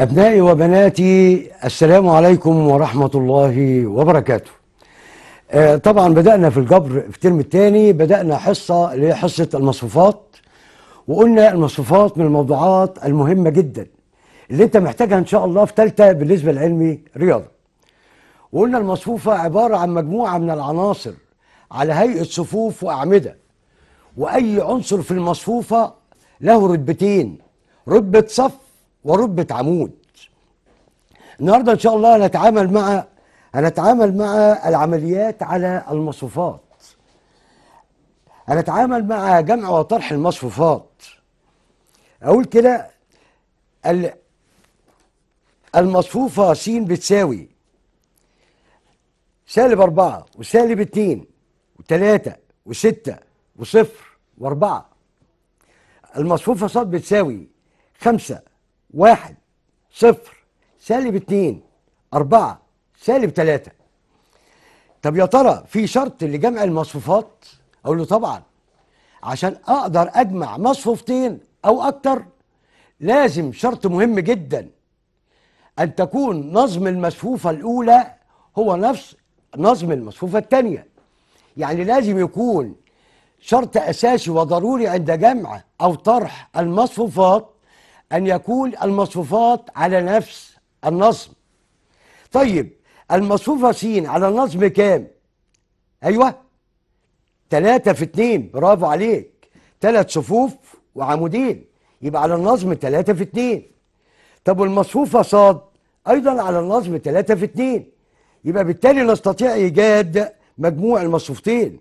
أبنائي وبناتي السلام عليكم ورحمة الله وبركاته آه، طبعا بدأنا في الجبر في الترم الثاني بدأنا حصة لحصة المصفوفات وقلنا المصفوفات من الموضوعات المهمة جدا اللي انت محتاجها ان شاء الله في ثالثة بالنسبة العلمي رياضة وقلنا المصفوفة عبارة عن مجموعة من العناصر على هيئة صفوف وأعمدة وأي عنصر في المصفوفة له رتبتين رتبة صف وربة عمود النهاردة إن شاء الله هنتعامل مع هنتعامل مع العمليات على المصفوفات هنتعامل مع جمع وطرح المصفوفات أقول كده المصفوفة س بتساوي سالب أربعة وسالب اتنين وتلاتة وستة وصفر وأربعة المصفوفة ص بتساوي خمسة واحد صفر سالب اتنين أربعة سالب تلاتة طب يا ترى في شرط لجمع المصفوفات؟ أقول له طبعا عشان أقدر أجمع مصفوفتين أو أكتر لازم شرط مهم جدا أن تكون نظم المصفوفة الأولى هو نفس نظم المصفوفة الثانية يعني لازم يكون شرط أساسي وضروري عند جمع أو طرح المصفوفات أن يكون المصفوفات على نفس النصب طيب المصفوفة س على النصب كام؟ أيوه تلاتة في اتنين برافو عليك تلات صفوف وعمودين يبقى على النظم تلاتة في اتنين طب والمصفوفة ص أيضا على النظم تلاتة في اتنين يبقى بالتالي نستطيع إيجاد مجموع المصفوفتين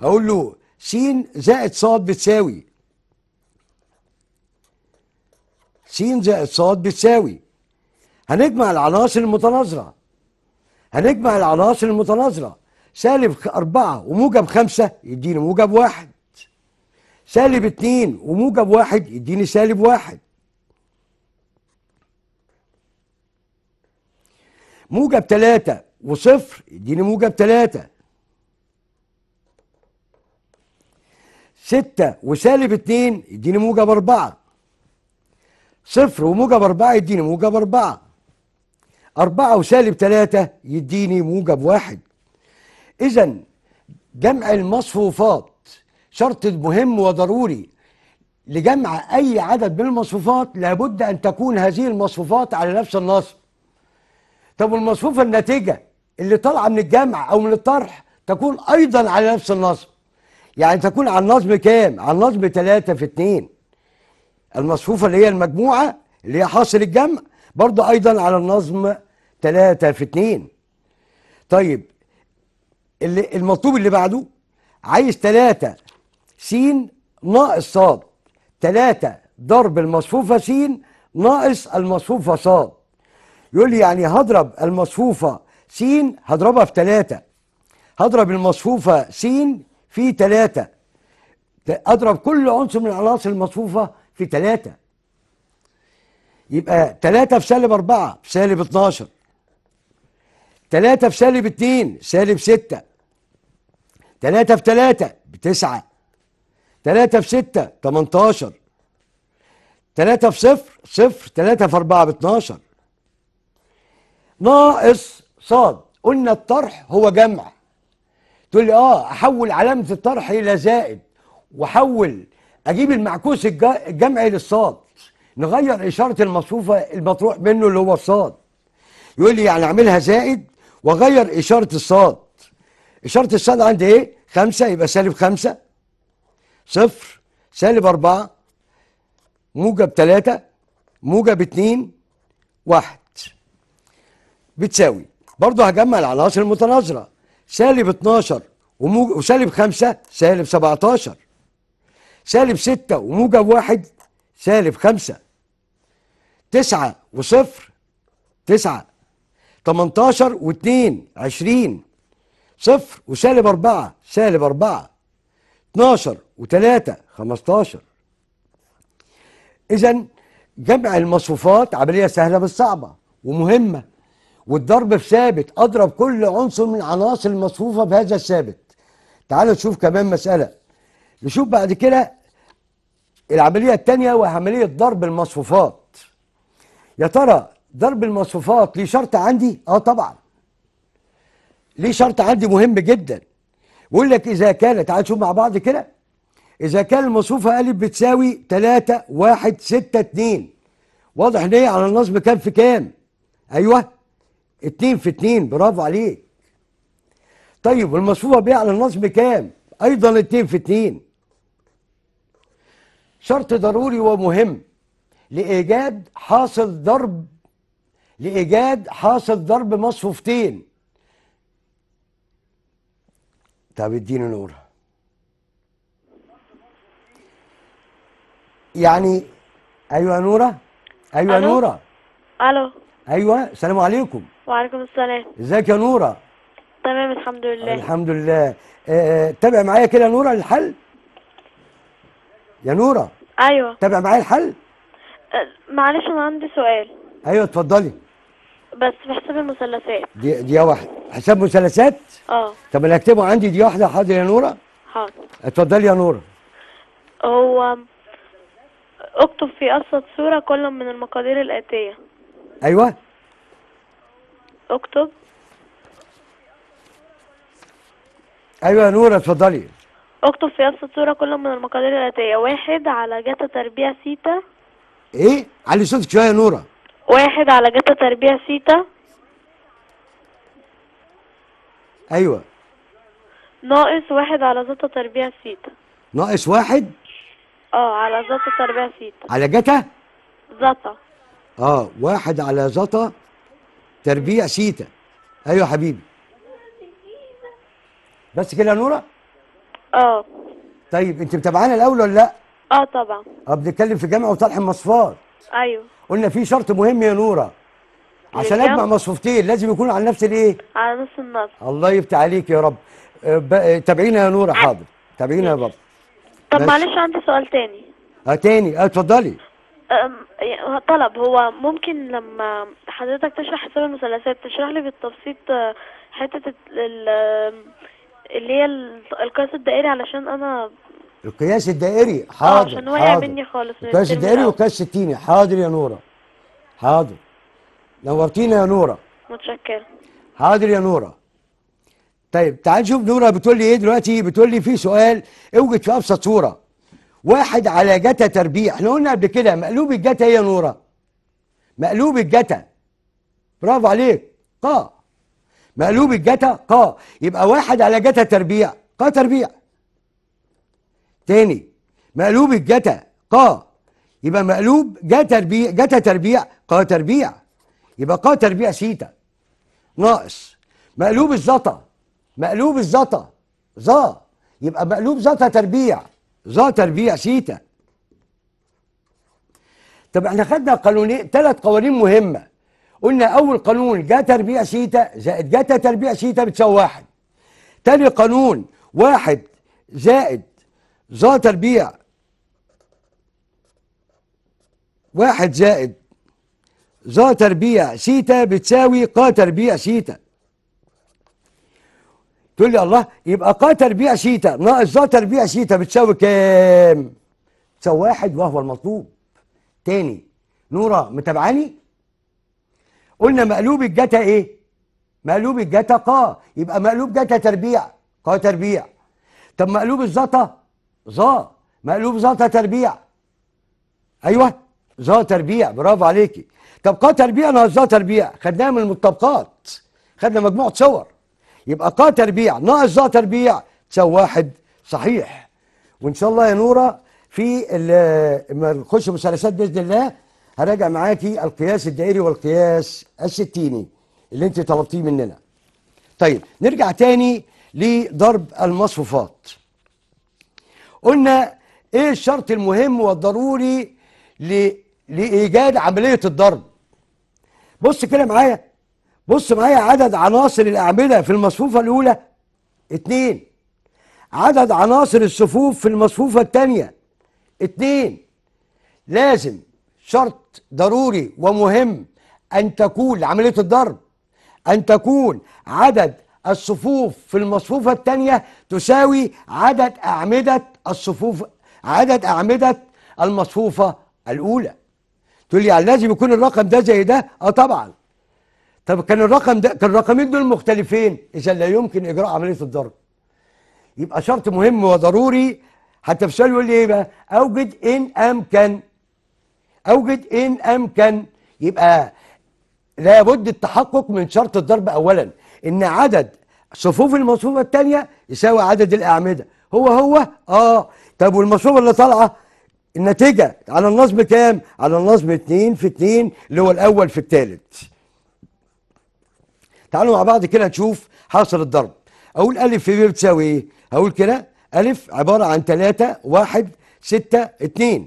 أقول له س زائد ص بتساوي س زائد ص بتساوي هنجمع العناصر المتناظرة هنجمع العناصر المتناظرة سالب أربعة وموجب خمسة يديني موجب واحد سالب اتنين وموجب واحد يديني سالب واحد موجب تلاتة وصفر يديني موجب تلاتة ستة وسالب اتنين يديني موجب أربعة صفر وموجب أربعة يديني موجب أربعة أربعة وسالب تلاتة يديني موجب واحد إذا جمع المصفوفات شرط مهم وضروري لجمع أي عدد من المصفوفات لابد أن تكون هذه المصفوفات على نفس النصب طب والمصفوفة الناتجة اللي طالعة من الجمع أو من الطرح تكون أيضا على نفس النصب يعني تكون على النصب كام؟ على النصب 3 في 2 المصفوفة اللي هي المجموعة اللي هي حاصل الجمع برضه أيضا على النظم 3 في 2 طيب اللي المطلوب اللي بعده عايز 3 س ناقص ص 3 ضرب المصفوفة س ناقص المصفوفة ص يقول لي يعني هضرب المصفوفة س هضربها في 3 هضرب المصفوفة س في 3 اضرب كل عنصر من عناصر المصفوفه في ثلاثة يبقى ثلاثة في سالب أربعة في سالب 12 ثلاثة في سالب 2 سالب 6 ثلاثة في ثلاثة بتسعة ثلاثة في ستة 18 ثلاثة في صفر صفر ثلاثة في أربعة ب 12 ناقص صاد قلنا الطرح هو جمع تقول لي اه احول علامه الطرح الى زائد واحول اجيب المعكوس الجمعي للصاد نغير اشاره المصفوفه المطروح منه اللي هو الصاد يقول لي يعني اعملها زائد واغير اشاره الصاد اشاره الصاد عندي ايه خمسة يبقى سالب خمسة صفر سالب أربعة موجب ثلاثة موجب اتنين واحد بتساوي برضه هجمع العناصر المتناظرة سالب 12 وسالب خمسة سالب 17 سالب ستة وموجب واحد سالب خمسة تسعة وصفر تسعة تمنتاشر واتنين عشرين صفر وسالب أربعة سالب أربعة اتناشر وتلاتة خمستاشر إذا جمع المصفوفات عملية سهلة مش صعبة ومهمة والضرب في ثابت أضرب كل عنصر من عناصر المصفوفة بهذا الثابت تعالوا نشوف كمان مسألة نشوف بعد كده العملية الثانية وعملية ضرب المصفوفات يا ترى ضرب المصفوفات ليه شرط عندي؟ اه طبعا ليه شرط عندي مهم جدا بيقول لك إذا كانت تعال نشوف مع بعض كده إذا كان المصفوفة ا بتساوي 3 1 6 2 واضح إن هي على النصب كام في كام؟ أيوه 2 في 2 برافو عليك طيب والمصفوفة ب على النصب كام؟ أيضا 2 في 2 شرط ضروري ومهم لإيجاد حاصل ضرب لإيجاد حاصل ضرب مصفوفتين طب اديني نور يعني ايوه نوره ايوه ألو. نوره الو ايوه السلام عليكم وعليكم السلام ازيك يا نوره تمام الحمد لله الحمد لله آه،, آه، تابع معايا كده يا نوره الحل يا نوره ايوه تابع معايا الحل أه، معلش انا عندي سؤال ايوه اتفضلي بس في حساب المثلثات دي دي واحد حساب مثلثات اه طب انا اكتبه عندي دي واحده حاضر يا نوره حاضر اتفضلي يا نوره هو اكتب في ابسط صوره كل من المقادير الاتيه ايوه اكتب ايوه يا نوره اتفضلي اكتب في نفس الصورة كل من المقادير الآتية واحد على جتا تربيع سيتا ايه؟ علي صوتك شوية يا نورة واحد على جتا تربيع سيتا ايوه ناقص واحد على جاتا تربيع سيتا ناقص واحد اه على زتا تربيع سيتا على جتا زتا اه واحد على زتا تربيع سيتا ايوه يا حبيبي بس كده يا نوره اه طيب انت متابعانا الاول ولا لا؟ اه طبعا اه بنتكلم في جامع وطرح مصفات ايوه قلنا في شرط مهم يا نوره عشان اجمع مصفوفتين لازم يكونوا على نفس الايه؟ على نفس النص الله يفتح عليك يا رب اه، اه، تابعينا يا نوره حاضر تابعينا يا بابا طب معلش عندي سؤال تاني اه تاني اه اتفضلي طلب هو ممكن لما حضرتك تشرح حساب المثلثات تشرح لي بالتبسيط اه، حته ال اللي هي القياس الدائري علشان انا القياس الدائري حاضر عشان وقع مني خالص القياس الدائري والقياس الستيني حاضر يا نوره حاضر نورتينا يا نوره متشكره حاضر يا نوره طيب تعال نشوف نوره بتقول لي ايه دلوقتي بتقول لي في سؤال اوجد في ابسط صوره واحد على جتا تربيع احنا قلنا قبل كده مقلوب الجتا ايه يا نوره مقلوب الجتا برافو عليك قا مقلوب الجتا قا يبقى واحد على جتا تربيع قا تربيع تاني مقلوب الجتا قا يبقى مقلوب جا تربيع جتا تربيع قا تربيع يبقى قا تربيع سيتا ناقص مقلوب الزطا مقلوب الزطا ظا يبقى مقلوب زطا تربيع ظا تربيع سيتا طب احنا خدنا قانونين ثلاث قوانين مهمه قلنا اول قانون جاء تربيع شيتا زائد جاتا تربيع شيتا بتساوي واحد تاني قانون واحد زائد ظا تربيع واحد زائد ظا تربيع شيتا بتساوي قا تربيع شيتا تقول لي الله يبقى قا تربيع شيتا ناقص ظا تربيع شيتا بتساوي كام؟ تساوي واحد وهو المطلوب تاني نورة متابعاني؟ قلنا مقلوب الجتا ايه مقلوب الجتا قا يبقى مقلوب جتا تربيع قا تربيع طب مقلوب الزطا ظا مقلوب زطا تربيع ايوه ظا تربيع برافو عليكي طب قا تربيع ناقص ظا تربيع خدناها من المطبقات خدنا مجموعه صور يبقى قا تربيع ناقص ظا تربيع تساوي واحد صحيح وان شاء الله يا نوره في لما نخش مثلثات باذن الله هراجع معاكي القياس الدائري والقياس الستيني اللي انت طلبتيه مننا طيب نرجع تاني لضرب المصفوفات قلنا ايه الشرط المهم والضروري ل... لايجاد عمليه الضرب بص كده معايا بص معايا عدد عناصر الاعمده في المصفوفه الاولى اتنين عدد عناصر الصفوف في المصفوفه الثانيه اتنين لازم شرط ضروري ومهم أن تكون عملية الضرب أن تكون عدد الصفوف في المصفوفة الثانية تساوي عدد أعمدة الصفوف عدد أعمدة المصفوفة الأولى تقول لي يعني لازم يكون الرقم ده زي ده اه طبعا طب كان الرقم ده كان الرقمين دول مختلفين اذا لا يمكن اجراء عمليه الضرب يبقى شرط مهم وضروري حتى في سؤال يقول لي ايه بقى اوجد ان امكن أوجد إن أمكن يبقى لابد التحقق من شرط الضرب أولا إن عدد صفوف المصفوفة الثانية يساوي عدد الأعمدة هو هو آه طب والمصفوفة اللي طالعة النتيجة على النصب كام؟ على النصب 2 في 2 اللي هو الأول في الثالث تعالوا مع بعض كده نشوف حاصل الضرب أقول ا في ب بتساوي إيه؟ هقول كده ا عبارة عن 3 1 6 2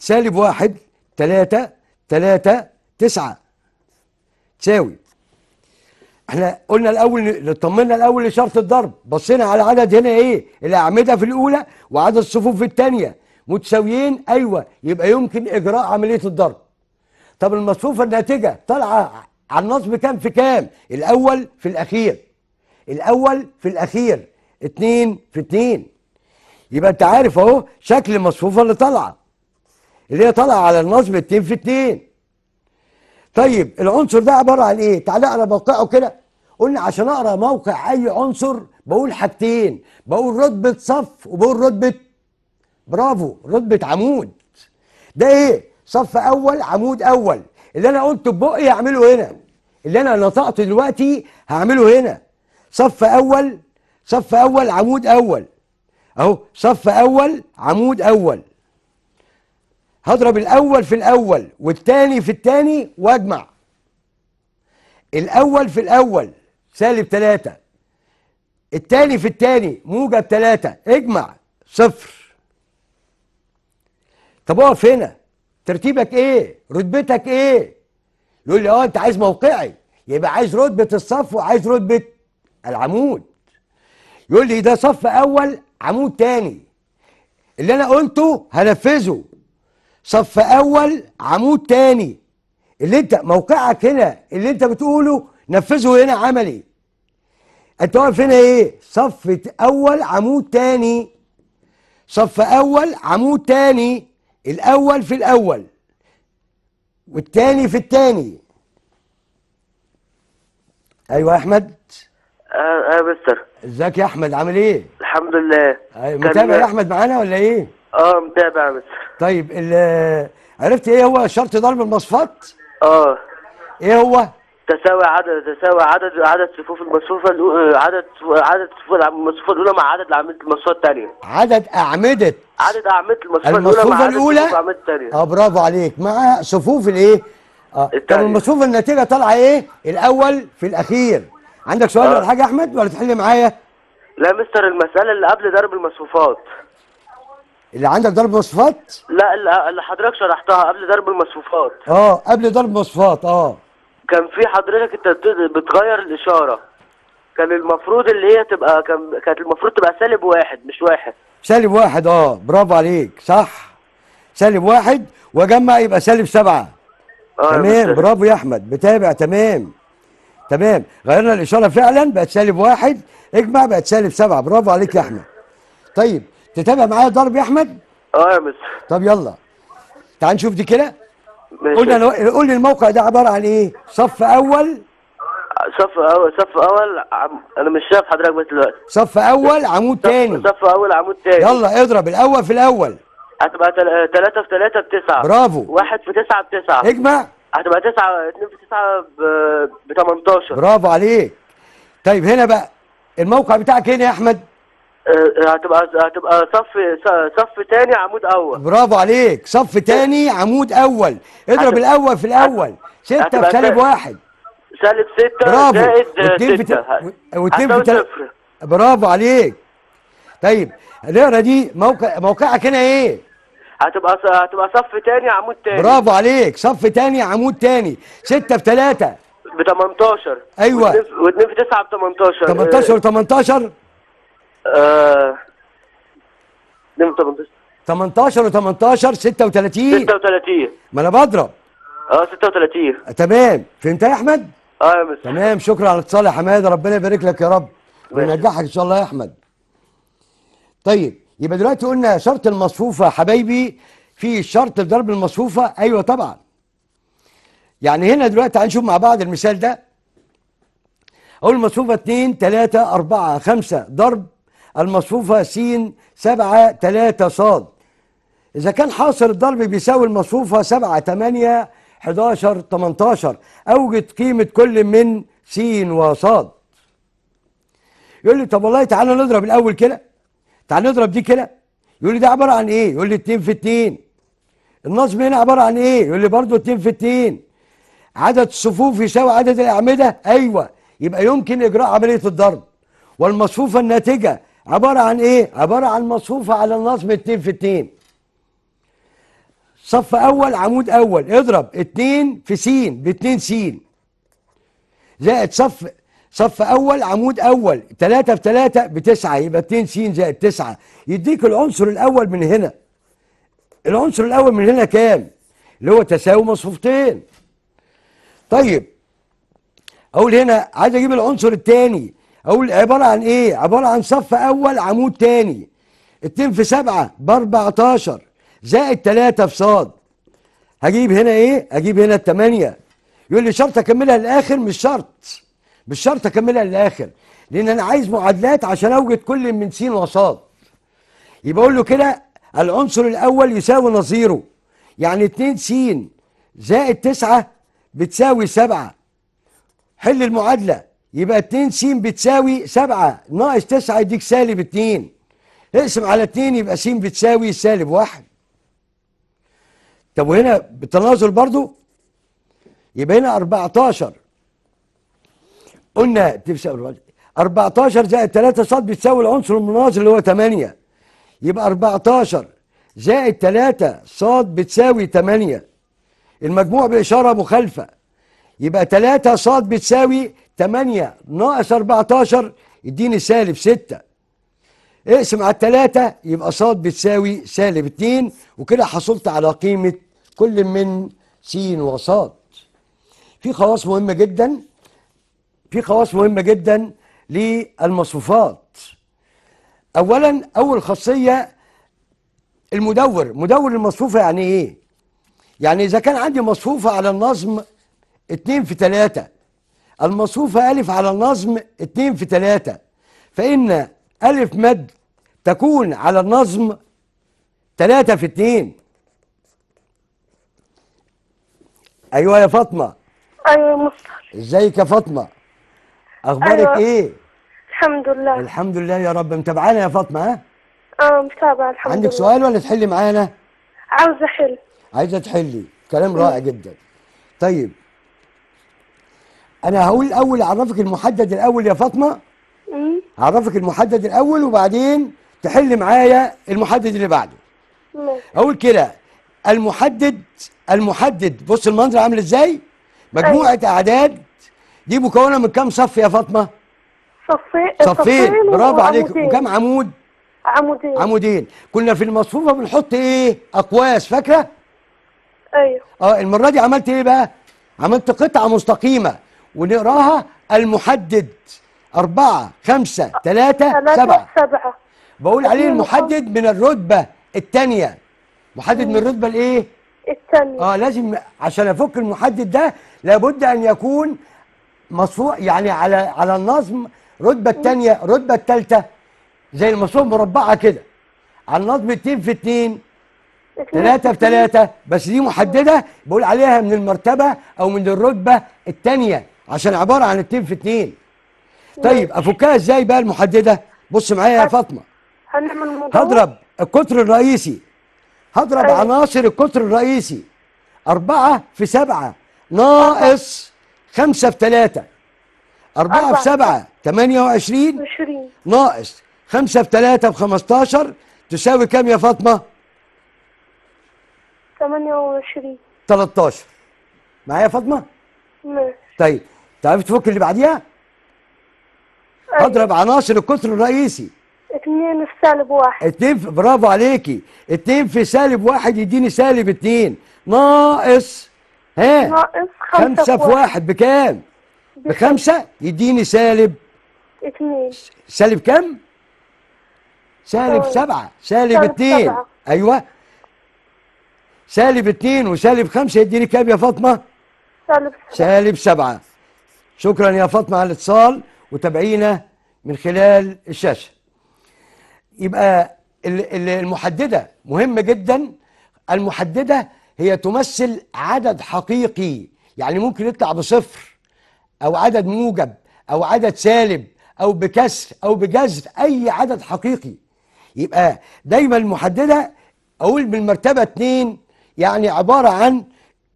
سالب واحد تلاتة تلاتة تسعة تساوي احنا قلنا الاول طمنا الاول لشرط الضرب بصينا على عدد هنا ايه الاعمده في الاولى وعدد الصفوف في الثانيه متساويين ايوه يبقى يمكن اجراء عمليه الضرب طب المصفوفه الناتجه طالعه على النصب كام في كام الاول في الاخير الاول في الاخير اتنين في اتنين يبقى انت عارف اهو شكل المصفوفه اللي طالعه اللي هي طالعه على النصب 2 في 2 طيب العنصر ده عباره عن ايه تعالى اقرا موقعه كده قلنا عشان اقرا موقع اي عنصر بقول حاجتين بقول رتبه صف وبقول رتبه برافو رتبه عمود ده ايه صف اول عمود اول اللي انا قلته ببقي هعمله هنا اللي انا نطقته دلوقتي هعمله هنا صف اول صف اول عمود اول اهو صف اول عمود اول هضرب الأول في الأول والتاني في التاني وأجمع الأول في الأول سالب تلاتة التاني في التاني موجب تلاتة اجمع صفر طب اقف هنا ترتيبك ايه رتبتك ايه يقول لي اه انت عايز موقعي يبقى عايز رتبة الصف وعايز رتبة العمود يقول لي ده صف اول عمود تاني اللي انا قلته هنفذه صف اول عمود تاني اللي انت موقعك هنا اللي انت بتقوله نفذه هنا عملي انت واقف هنا ايه صف اول عمود تاني صف اول عمود تاني الاول في الاول والتاني في التاني ايوه يا احمد اه اه مستر ازيك يا احمد عامل ايه الحمد لله ايوه متابع يا احمد معانا ولا ايه اه متابع بس طيب عرفت ايه هو شرط ضرب المصفات؟ اه ايه هو؟ تساوي عدد تساوي عدد عدد صفوف المصفوفة عدد عدد صفوف المصفوفة الأولى مع عدد أعمدة المصفوفة الثانية عدد أعمدة عدد أعمدة المصفوفة الأولى مع عدد الأولى الأعمدة الثانية اه برافو عليك مع صفوف الإيه؟ اه طب المصفوفة النتيجة طالعة إيه؟ الأول في الأخير عندك سؤال آه. ولا حاجة يا أحمد ولا تحل معايا؟ لا مستر المسألة اللي قبل ضرب المصفوفات اللي عندك ضرب مصفات لا اللي حضرتك شرحتها قبل ضرب المصفوفات اه قبل ضرب مصفات اه كان في حضرتك انت بتغير الاشاره كان المفروض اللي هي تبقى كان كانت المفروض تبقى سالب واحد مش واحد سالب واحد اه برافو عليك صح سالب واحد واجمع يبقى سالب سبعه آه تمام برافو يا احمد بتابع تمام تمام غيرنا الاشاره فعلا بقت سالب واحد اجمع بقت سالب سبعه برافو عليك يا احمد طيب تتابع معايا ضرب يا احمد اه يا مستر طب يلا تعال نشوف دي كده قلنا قول لي الموقع ده عباره عن ايه صف اول صف اول صف اول عم... انا مش شايف حضرتك بس دلوقتي صف اول عمود صف... تاني صف اول عمود تاني يلا اضرب الاول في الاول هتبقى 3 في 3 ب 9 برافو 1 في 9 ب 9 اجمع هتبقى 9 2 في 9 ب 18 برافو عليك طيب هنا بقى الموقع بتاعك هنا يا احمد آه، هتبقى هتبقى صف صف تاني عمود اول برافو عليك صف تاني عمود اول اضرب الاول في الاول في سالب واحد سالب سته زائد سته واتنين في صفر برافو عليك طيب نقرا دي موقع موقعك هنا ايه؟ هتبقى هتبقى صف تاني عمود تاني برافو عليك صف تاني عمود تاني سته في تلاته ب 18 ايوه واتنين في تسعه ب 18 18 و 18 18 18 و 18 36 36 ما انا بضرب اه 36 تمام فهمت يا احمد؟ اه يا مستر تمام شكرا على الاتصال يا حماده ربنا يبارك لك يا رب وينجحك ان شاء الله يا احمد طيب يبقى دلوقتي قلنا شرط المصفوفه حبايبي في شرط لضرب المصفوفه ايوه طبعا يعني هنا دلوقتي هنشوف مع بعض المثال ده اقول المصفوفه 2 3 4 5 ضرب المصفوفة س سبعة تلاتة صاد إذا كان حاصر الضرب بيساوي المصفوفة سبعة تمانية 11 18 أوجد قيمة كل من س وصاد يقول لي طب والله تعالى نضرب الأول كده تعالى نضرب دي كده يقول لي ده عبارة عن إيه؟ يقول لي 2 في 2 النصب هنا عبارة عن إيه؟ يقول لي برضه 2 في 2 عدد الصفوف يساوي عدد الأعمدة أيوه يبقى يمكن إجراء عملية الضرب والمصفوفة الناتجة عبارة عن إيه؟ عبارة عن مصفوفة على النصب اتنين في اتنين صف أول عمود أول اضرب اتنين في س باتنين س زائد صف صف أول عمود أول تلاتة في تلاتة بتسعة يبقى اتنين س زائد تسعة يديك العنصر الأول من هنا العنصر الأول من هنا كام؟ اللي هو تساوي مصفوفتين طيب أقول هنا عايز أجيب العنصر الثاني اقول عباره عن ايه عباره عن صف اول عمود تاني 2 في 7 ب 14 زائد 3 في صاد هجيب هنا ايه اجيب هنا الثمانية يقول لي شرط اكملها للاخر مش شرط مش شرط اكملها للاخر لان انا عايز معادلات عشان اوجد كل من س وص. يبقى اقول له كده العنصر الاول يساوي نظيره يعني 2 س زائد 9 بتساوي 7 حل المعادله يبقى 2 س بتساوي 7 ناقص 9 يديك سالب 2 اقسم على 2 يبقى س بتساوي سالب 1 طب وهنا بالتناظر برضو يبقى هنا 14 قلنا 14 زائد 3 ص بتساوي العنصر المناظر اللي هو 8 يبقى 14 زائد 3 ص بتساوي 8 المجموع بإشارة مخالفة يبقى 3 ص بتساوي 8 ناقص 14 يديني سالب 6 اقسم على الثلاثة يبقى ص بتساوي سالب 2 وكده حصلت على قيمة كل من س وص في خواص مهمة جدا في خواص مهمة جدا للمصفوفات أولا أول خاصية المدور مدور المصفوفة يعني إيه؟ يعني إذا كان عندي مصفوفة على النظم 2 في 3 المصفوفة ألف على النظم اتنين في تلاتة فإن ألف مد تكون على النظم تلاتة في اتنين أيوة يا فاطمة أيوة مصطفى إزيك يا فاطمة أخبارك أيوة. إيه؟ الحمد لله الحمد لله يا رب متابعانا يا فاطمة ها؟ اه متابعة الحمد عندك لله عندك سؤال ولا تحلي معانا؟ عاوزة أحل عايزة تحلي كلام رائع جدا طيب انا هقول الاول اعرفك المحدد الاول يا فاطمه اعرفك المحدد الاول وبعدين تحل معايا المحدد اللي بعده اقول كده المحدد المحدد بص المنظر عامل ازاي مجموعه طيب. اعداد دي مكونه من كام صف يا فاطمه صفين صفين برافو عليك وكم عمود عمودين عمودين كنا في المصفوفه بنحط ايه اقواس فاكره ايوه اه المره دي عملت ايه بقى عملت قطعه مستقيمه ونقراها المحدد أربعة خمسة ثلاثة سبعة سبعة بقول عليه المحدد من الرتبة الثانية محدد من الرتبة الإيه؟ الثانية اه لازم عشان أفك المحدد ده لابد أن يكون مصفوع يعني على على النظم رتبة الثانية رتبة الثالثة زي المصفوع مربعة كده على النظم 2 في 2 ثلاثة في ثلاثة بس دي محددة بقول عليها من المرتبة أو من الرتبة الثانية عشان عباره عن اتنين في اتنين طيب افكها ازاي بقى المحدده بص معايا يا فاطمه هضرب القطر الرئيسي هضرب أيه. عناصر القطر الرئيسي أربعة في سبعة ناقص خمسة في ثلاثة أربعة, أربعة في سبعة تمانية وعشرين ناقص خمسة في ثلاثة في خمستاشر تساوي كم يا فاطمة؟ تمانية وعشرين تلاتاشر معايا يا فاطمة؟ ماشي طيب تعرفي تفك اللي بعديها؟ أيوة. اضرب عناصر القطر الرئيسي اتنين في سالب واحد اتنين في... برافو عليكي اتنين في سالب واحد يديني سالب اتنين ناقص ها ناقص خمسة, خمسة في واحد, واحد. بكام؟ بخمسة يديني سالب اتنين سالب كم؟ سالب أوه. سبعة سالب, سالب اتنين سبعة. ايوه سالب اتنين وسالب خمسة يديني كام يا فاطمة؟ سالب سبعة سالب سبعة شكرا يا فاطمة على الاتصال وتابعينا من خلال الشاشة يبقى المحددة مهمة جدا المحددة هي تمثل عدد حقيقي يعني ممكن يطلع بصفر أو عدد موجب أو عدد سالب أو بكسر أو بجذر أي عدد حقيقي يبقى دايما المحددة أقول بالمرتبة اتنين يعني عبارة عن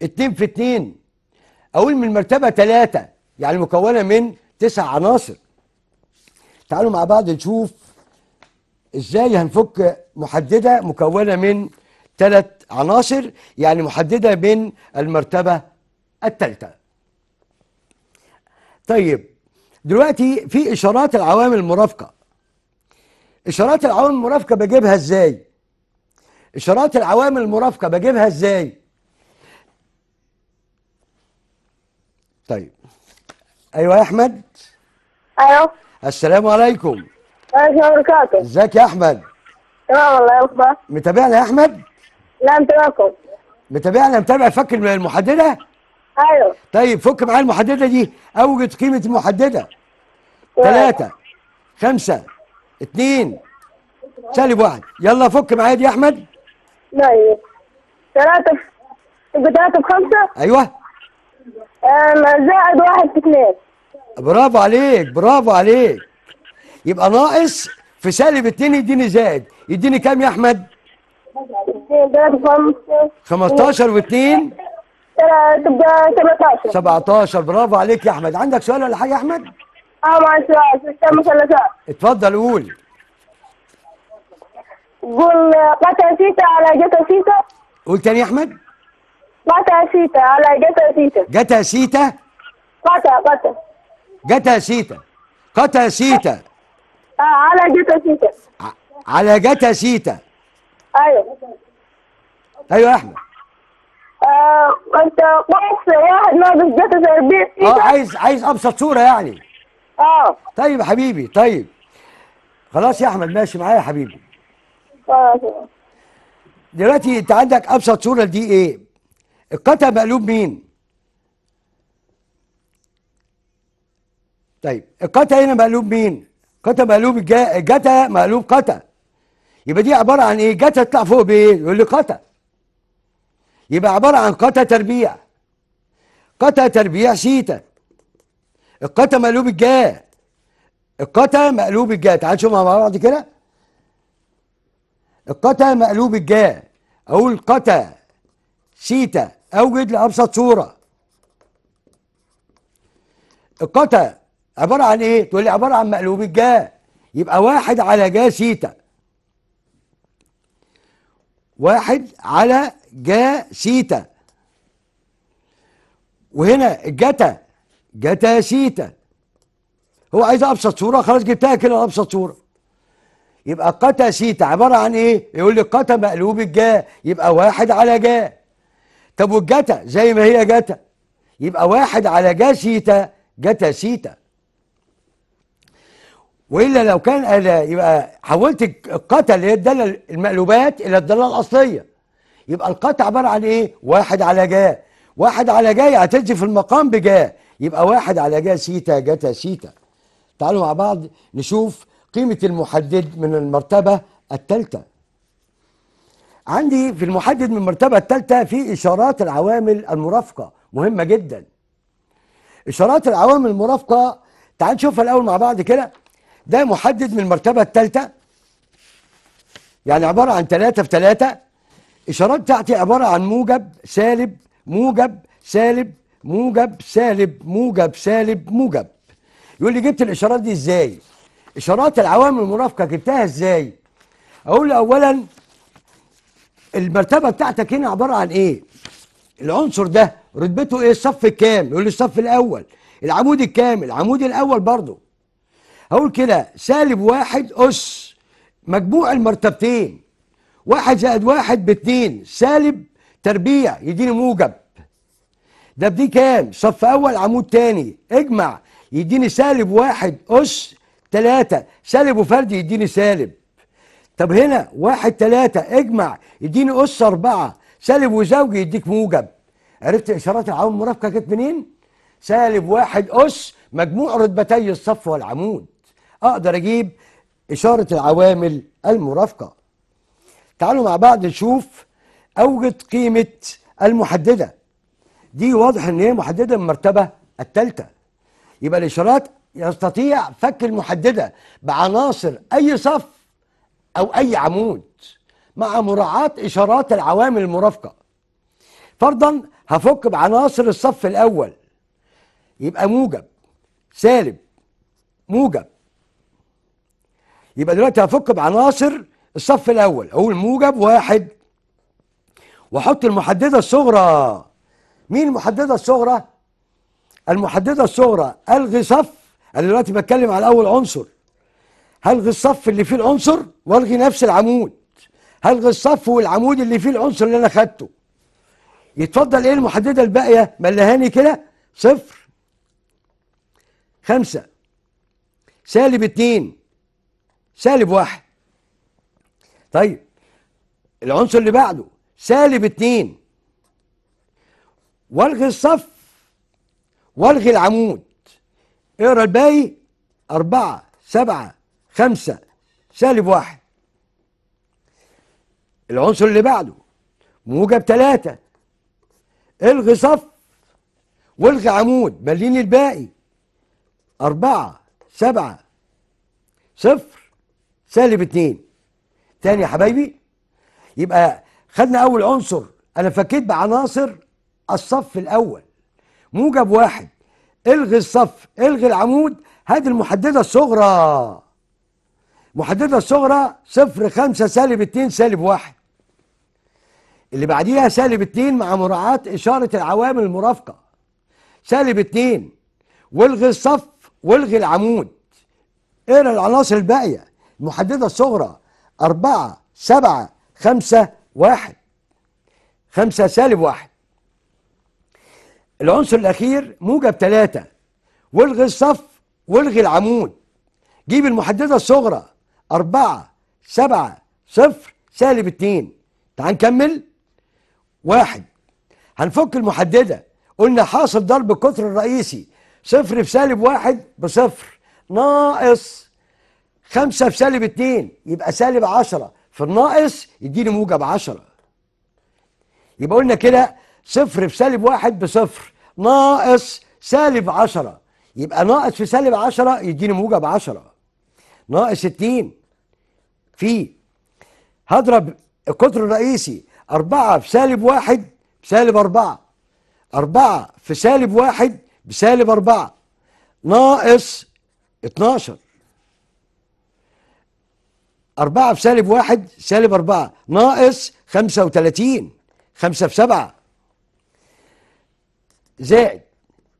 اتنين في اتنين أقول من المرتبة تلاتة يعني مكونه من تسع عناصر تعالوا مع بعض نشوف ازاي هنفك محدده مكونه من ثلاث عناصر يعني محدده من المرتبه الثالثه طيب دلوقتي في اشارات العوامل المرافقه اشارات العوامل المرافقه بجيبها ازاي اشارات العوامل المرافقه بجيبها ازاي طيب ايوه يا احمد ايوه السلام عليكم وعليكم السلام وبركاته ازيك يا احمد تمام والله يا اخبار متابعنا يا احمد لا متابعكم متابعنا متابع فك المحدده ايوه طيب فك معايا المحدده دي اوجد قيمه المحدده ثلاثة خمسة اثنين سالب واحد يلا فك معايا دي يا احمد طيب ثلاثة ثلاثة بخمسة ايوه زائد واحد في اثنين برافو عليك برافو عليك يبقى ناقص في سالب 2 يديني زائد يديني كام يا احمد 15 و2 17 17 برافو عليك يا احمد عندك سؤال ولا حاجه يا احمد اه معايا سؤال اتفضل قول قول قطع سيتا على جتا سيتا قول تاني يا احمد قطع سيتا على جتا سيتا جتا سيتا قطع قطع جتا سيتا قتا سيتا آه على جتا سيتا على جتا سيتا ايوه ايوه يا احمد آه انت قص واحد لابس جتا زي البيت اه عايز عايز ابسط صوره يعني اه طيب حبيبي طيب خلاص يا احمد ماشي معايا يا حبيبي اه دلوقتي انت عندك ابسط صوره دي ايه القتا مقلوب مين طيب القتا هنا مقلوب مين؟ قتا مقلوب جتا مقلوب قتا يبقى دي عباره عن ايه؟ جتا تطلع فوق بايه؟ يقول لي قتا يبقى عباره عن قتا تربيع قتا تربيع شيتا القتا مقلوب الجا القتا مقلوب الجا تعال نشوفها مع بعض كده القتا مقلوب الجا اقول قتا شيتا اوجد لابسط صوره القتا عبارة عن إيه؟ تقول لي عبارة عن مقلوب الجا يبقى واحد على جا سيتا واحد على جا سيتا وهنا الجتا جتا سيتا هو عايز ابسط صوره خلاص جبتها كده ابسط صوره يبقى قتا سيتا عباره عن ايه يقول لي قتا مقلوب الجا يبقى واحد على جا طب والجتا زي ما هي جتا يبقى واحد على جا سيتا جتا سيتا والا لو كان اداه يبقى حولت القطع اللي هي الداله المقلوبات الى الداله الاصليه يبقى القطع عباره عن ايه؟ واحد على جا واحد على جا يعتدي في المقام بجا يبقى واحد على جا سيتا جتا سيتا تعالوا مع بعض نشوف قيمه المحدد من المرتبه الثالثه عندي في المحدد من المرتبه الثالثه في اشارات العوامل المرافقه مهمه جدا اشارات العوامل المرافقه تعال نشوفها الاول مع بعض كده ده محدد من المرتبة الثالثة يعني عبارة عن 3 في 3 الإشارات بتاعتي عبارة عن موجب سالب موجب سالب موجب سالب موجب سالب موجب يقول لي جبت الإشارات دي إزاي؟ إشارات العوامل المرافقة جبتها إزاي؟ أقول له أولا المرتبة بتاعتك هنا عبارة عن إيه؟ العنصر ده رتبته إيه؟ الصف الكام؟ يقول لي الصف الأول العمود الكام؟ العمود الأول برضه هقول كده سالب واحد أس مجموع المرتبتين واحد زائد واحد باتنين سالب تربيع يديني موجب ده بدي كام؟ صف أول عمود تاني اجمع يديني سالب واحد أس تلاتة سالب وفردي يديني سالب طب هنا واحد تلاتة اجمع يديني أس أربعة سالب وزوج يديك موجب عرفت إشارات العوامل المرافقة كانت منين؟ سالب واحد أس مجموع رتبتي الصف والعمود أقدر أجيب إشارة العوامل المرافقة تعالوا مع بعض نشوف أوجد قيمة المحددة دي واضح إن هي محددة من المرتبة الثالثة يبقى الإشارات يستطيع فك المحددة بعناصر أي صف أو أي عمود مع مراعاة إشارات العوامل المرافقة فرضا هفك بعناصر الصف الأول يبقى موجب سالب موجب يبقى دلوقتي هفك بعناصر الصف الاول اقول موجب واحد واحط المحدده الصغرى مين المحدده الصغرى المحدده الصغرى الغي صف انا دلوقتي بتكلم على اول عنصر هلغي الصف اللي فيه العنصر والغي نفس العمود هلغي الصف والعمود اللي فيه العنصر اللي انا خدته يتفضل ايه المحدده الباقيه ملهاني كده صفر خمسة سالب اتنين سالب واحد طيب العنصر اللي بعده سالب اتنين والغي الصف والغي العمود اقرا الباقي أربعة سبعة خمسة سالب واحد العنصر اللي بعده موجب تلاتة الغي صف والغي عمود مليني الباقي أربعة سبعة صفر سالب 2 تاني يا حبايبي يبقى خدنا اول عنصر انا فكيت بعناصر الصف الاول موجب واحد الغي الصف الغي العمود هات المحدده الصغرى محدده الصغرى صفر خمسة سالب اتنين سالب واحد اللي بعديها سالب اتنين مع مراعاة إشارة العوامل المرافقة سالب اتنين والغي الصف والغي العمود اقرا إيه العناصر الباقية المحددة الصغرى أربعة سبعة خمسة واحد خمسة سالب واحد العنصر الأخير موجب ثلاثة والغي الصف والغي العمود جيب المحددة الصغرى أربعة سبعة صفر سالب اتنين تعال نكمل واحد هنفك المحددة قلنا حاصل ضرب القطر الرئيسي صفر في سالب واحد بصفر ناقص خمسة في سالب اتنين يبقى سالب عشرة في الناقص يديني موجب عشرة يبقى قلنا كده صفر في سالب واحد بصفر ناقص سالب عشرة يبقى ناقص في سالب عشرة يديني موجب عشرة ناقص اتنين في هضرب القطر الرئيسي أربعة في سالب واحد بسالب أربعة أربعة في سالب واحد بسالب أربعة ناقص اتناشر 4 في سالب 1 سالب 4 ناقص 35 5 في 7 زائد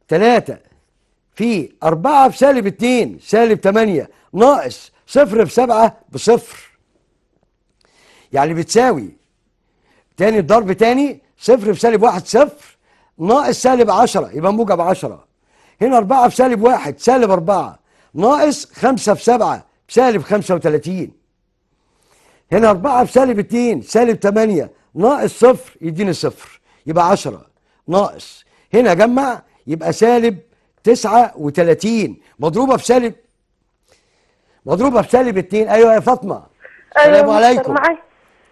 3 في 4 في سالب 2 سالب 8 ناقص 0 في 7 بصفر يعني بتساوي تاني الضرب تاني 0 في سالب 1 صفر ناقص سالب 10 يبقى موجب 10 هنا 4 في سالب 1 سالب 4 ناقص 5 في 7 سالب 35 هنا 4 بسالب 2 سالب 8 ناقص صفر يديني صفر يبقى 10 ناقص هنا اجمع يبقى سالب 39 مضروبه في سالب مضروبه في سالب 2 ايوه يا فاطمه أيوة السلام عليكم معايا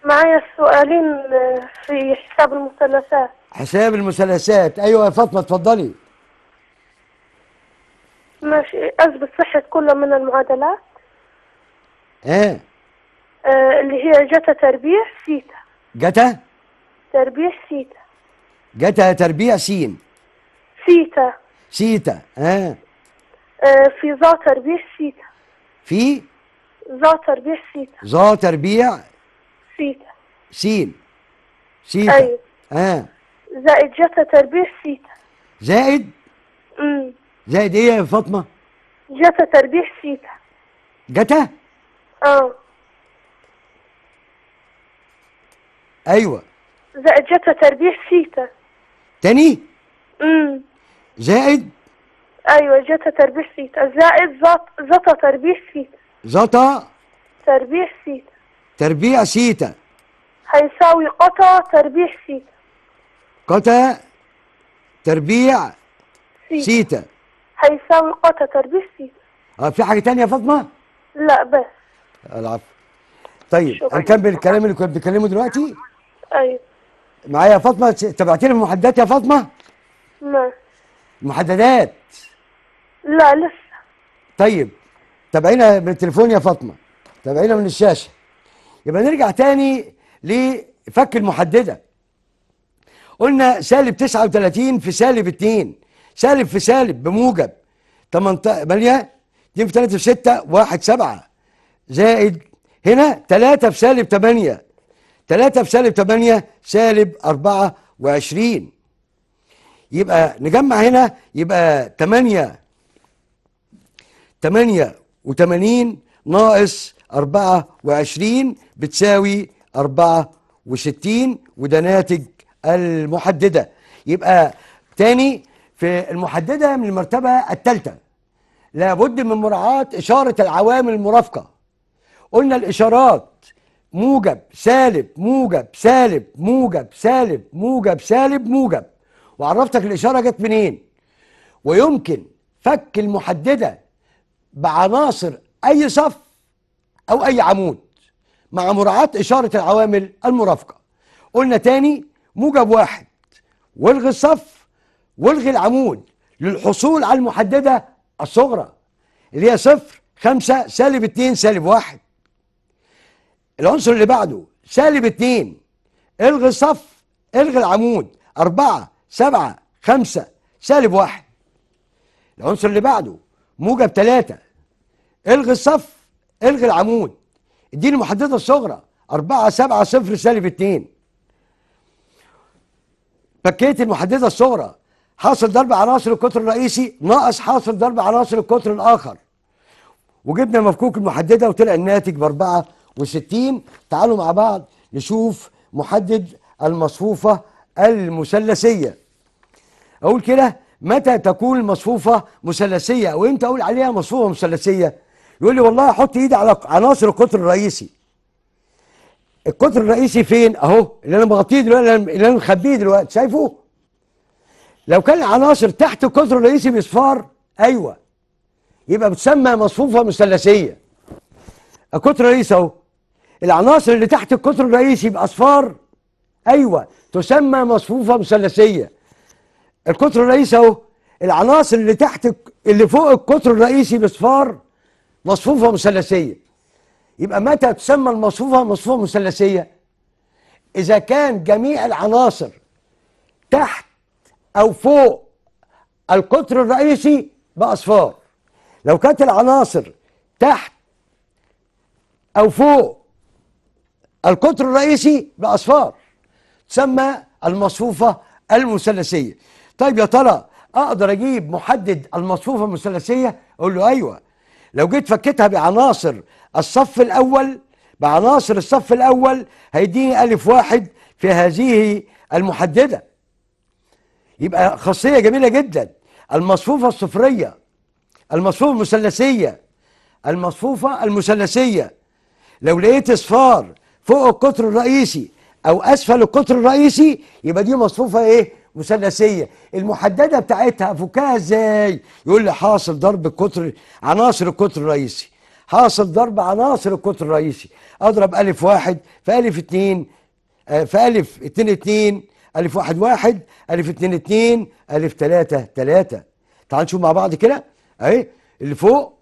معايا السؤالين آه، في حساب المثلثات حساب المثلثات ايوه يا فاطمه اتفضلي ماشي اثبت صحه كل من المعادلات ايه آه، اللي هي جتا تربيع سيتا جتا تربيع سيتا جتا تربيع سين سيتا سيتا اه, آه في ذا تربيع سيتا في ذا تربيع سيتا ذا تربيع سيتا سين سيتا ايوه اه زائد جتا تربيع سيتا زائد امم زائد ايه يا فاطمه جتا تربيع سيتا جتا اه ايوه زائد جت تربيح سيتا تاني امم زائد ايوه جت تربيح سيتا زائد زط زطا تربيح سيتا زطا تربيح سيتا تربيع سيتا هيساوي قطا تربيح سيتا قطا تربيع سيتا, سيتا. هيساوي قطا تربيع سيتا اه في حاجه تانية يا فاطمه لا بس العفو طيب هنكمل الكلام اللي كنا بنتكلمه دلوقتي ايوه معايا يا فاطمه تبعتي لي المحددات يا فاطمه؟ نعم محددات لا لسه طيب تابعينا من التليفون يا فاطمه تابعينا من الشاشه يبقى نرجع تاني لفك المحدده قلنا سالب 39 في سالب 2 سالب في سالب بموجب 18 8 2 في 3 في 6 1 7 زائد هنا 3 في سالب 8 3 بسالب 8 سالب 24 يبقى نجمع هنا يبقى 8 88 ناقص 24 بتساوي 64 وده ناتج المحدده يبقى تاني في المحدده من المرتبه الثالثه لابد من مراعاه اشاره العوامل المرافقه قلنا الاشارات موجب سالب موجب سالب موجب سالب موجب سالب موجب وعرفتك الإشارة جت منين ويمكن فك المحددة بعناصر أي صف أو أي عمود مع مراعاة إشارة العوامل المرافقة قلنا تاني موجب واحد والغي الصف والغي العمود للحصول على المحددة الصغرى اللي هي صفر خمسة سالب اتنين سالب واحد العنصر اللي بعده سالب 2 الغي الصف الغي العمود 4 7 5 سالب 1 العنصر اللي بعده موجب 3 الغي الصف الغي العمود اديني المحدده الصغرى 4 7 0 سالب 2 بكيت المحدده الصغرى حاصل ضرب عناصر القطر الرئيسي ناقص حاصل ضرب عناصر القطر الاخر وجبنا مفكوك المحدده وطلع الناتج ب 4 وستين تعالوا مع بعض نشوف محدد المصفوفة المثلثية أقول كده متى تكون المصفوفة مثلثية أو إمتى أقول عليها مصفوفة مثلثية يقول لي والله أحط إيدي على عناصر القطر الرئيسي القطر الرئيسي فين أهو اللي أنا مغطيه دلوقتي اللي أنا مخبيه دلوقتي شايفه لو كان العناصر تحت القطر الرئيسي بيصفار أيوه يبقى بتسمى مصفوفة مثلثية القطر الرئيسي أهو العناصر اللي تحت القطر الرئيسي باصفار ايوه تسمى مصفوفه مثلثيه القطر الرئيسي اهو العناصر اللي تحت اللي فوق القطر الرئيسي باصفار مصفوفه مثلثيه يبقى متى تسمى المصفوفه مصفوفه مثلثيه اذا كان جميع العناصر تحت او فوق القطر الرئيسي باصفار لو كانت العناصر تحت او فوق القطر الرئيسي بأصفار تسمى المصفوفة المثلثية طيب يا ترى أقدر أجيب محدد المصفوفة المثلثية أقول له أيوة لو جيت فكيتها بعناصر الصف الأول بعناصر الصف الأول هيديني ألف واحد في هذه المحددة يبقى خاصية جميلة جدا المصفوفة الصفرية المصفوفة المثلثية المصفوفة المثلثية لو لقيت اصفار فوق القطر الرئيسي او اسفل القطر الرئيسي يبقى دي مصفوفه ايه مثلثيه المحدده بتاعتها فكها ازاي يقول لي حاصل ضرب القطر عناصر القطر الرئيسي حاصل ضرب عناصر القطر الرئيسي اضرب الف واحد في الف اتنين آه، في الف اتنين اتنين الف واحد واحد الف اتنين اتنين الف تلاته تلاته تعال نشوف مع بعض كده اهي اللي فوق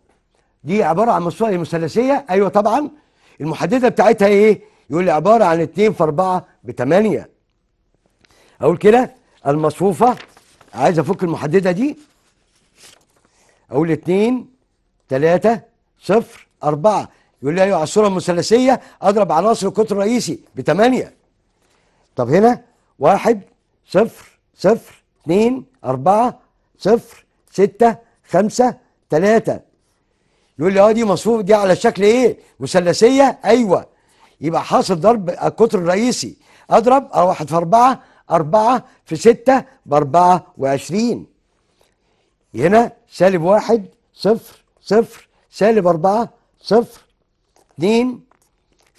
دي عباره عن مصفوفه مثلثيه ايوه طبعا المحدده بتاعتها ايه يقول لي عبارة عن 2 في 4 ب 8 أقول كده المصفوفة عايز أفك المحددة دي أقول 2 3 0 4 يقول لي أيوه على الصورة المثلثية أضرب عناصر القطر الرئيسي ب 8 طب هنا 1 0 0 2 4 0 6 5 3 يقول لي اه دي مصفوفة دي على شكل ايه؟ مثلثية؟ ايوه يبقى حاصل ضرب القطر الرئيسي اضرب أه واحد في اربعة اربعة في ستة باربعة وعشرين هنا سالب واحد صفر صفر سالب أربعة صفر اتنين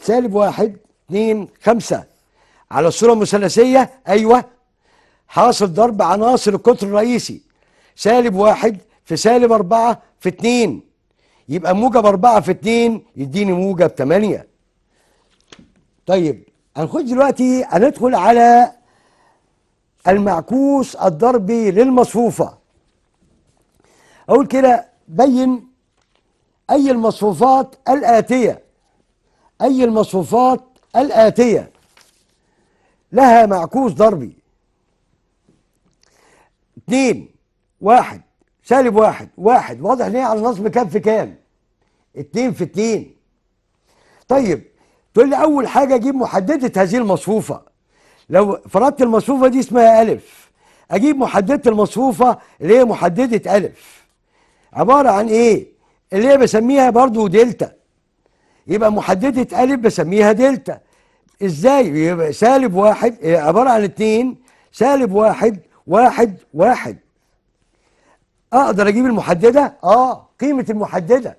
سالب واحد اتنين خمسة على الصورة المثلثية أيوة حاصل ضرب عناصر القطر الرئيسي سالب واحد في سالب أربعة في اتنين يبقى موجب أربعة في اتنين يديني موجب تمانية طيب هنخش دلوقتي هندخل على المعكوس الضربي للمصفوفة أقول كده بين أي المصفوفات الآتية أي المصفوفات الآتية لها معكوس ضربي اتنين واحد سالب واحد واحد واضح ليه على النصب كام في كام اتنين في اتنين طيب تقول لي اول حاجه اجيب محدده هذه المصفوفه لو فرضت المصفوفه دي اسمها الف اجيب محدده المصفوفه اللي هي محدده الف عباره عن ايه اللي هي بسميها برضو دلتا يبقى محدده الف بسميها دلتا ازاي يبقى سالب واحد إيه، عباره عن اتنين سالب واحد واحد واحد اقدر اجيب المحدده اه قيمه المحدده